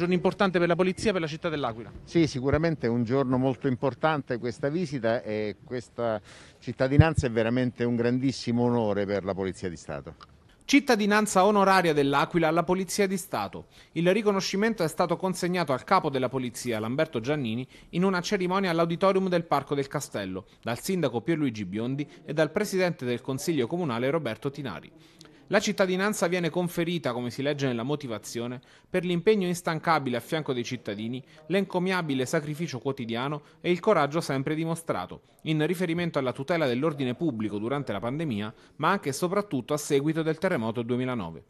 giorno importante per la polizia e per la città dell'Aquila. Sì, sicuramente è un giorno molto importante questa visita e questa cittadinanza è veramente un grandissimo onore per la Polizia di Stato. Cittadinanza onoraria dell'Aquila alla Polizia di Stato. Il riconoscimento è stato consegnato al capo della Polizia, Lamberto Giannini, in una cerimonia all'auditorium del Parco del Castello, dal sindaco Pierluigi Biondi e dal presidente del Consiglio Comunale Roberto Tinari. La cittadinanza viene conferita, come si legge nella motivazione, per l'impegno instancabile a fianco dei cittadini, l'encomiabile sacrificio quotidiano e il coraggio sempre dimostrato, in riferimento alla tutela dell'ordine pubblico durante la pandemia, ma anche e soprattutto a seguito del terremoto 2009.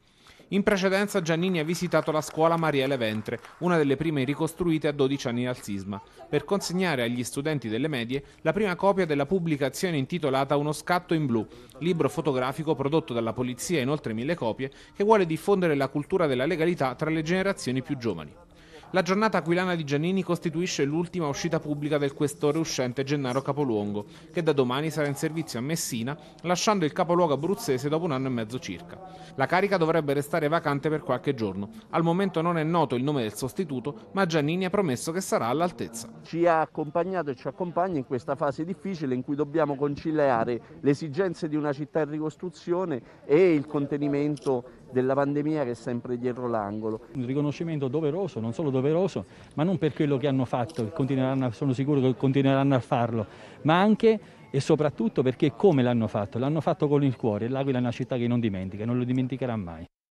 In precedenza Giannini ha visitato la scuola Mariele Ventre, una delle prime ricostruite a 12 anni dal sisma, per consegnare agli studenti delle medie la prima copia della pubblicazione intitolata Uno scatto in blu, libro fotografico prodotto dalla polizia in oltre mille copie, che vuole diffondere la cultura della legalità tra le generazioni più giovani. La giornata aquilana di Giannini costituisce l'ultima uscita pubblica del questore uscente Gennaro Capoluongo, che da domani sarà in servizio a Messina, lasciando il capoluogo abruzzese dopo un anno e mezzo circa. La carica dovrebbe restare vacante per qualche giorno. Al momento non è noto il nome del sostituto, ma Giannini ha promesso che sarà all'altezza. Ci ha accompagnato e ci accompagna in questa fase difficile in cui dobbiamo conciliare le esigenze di una città in ricostruzione e il contenimento della pandemia che è sempre dietro l'angolo. Un riconoscimento doveroso, non solo doveroso, doveroso, ma non per quello che hanno fatto, che sono sicuro che continueranno a farlo, ma anche e soprattutto perché come l'hanno fatto, l'hanno fatto con il cuore, l'Aquila è una città che non dimentica, non lo dimenticherà mai.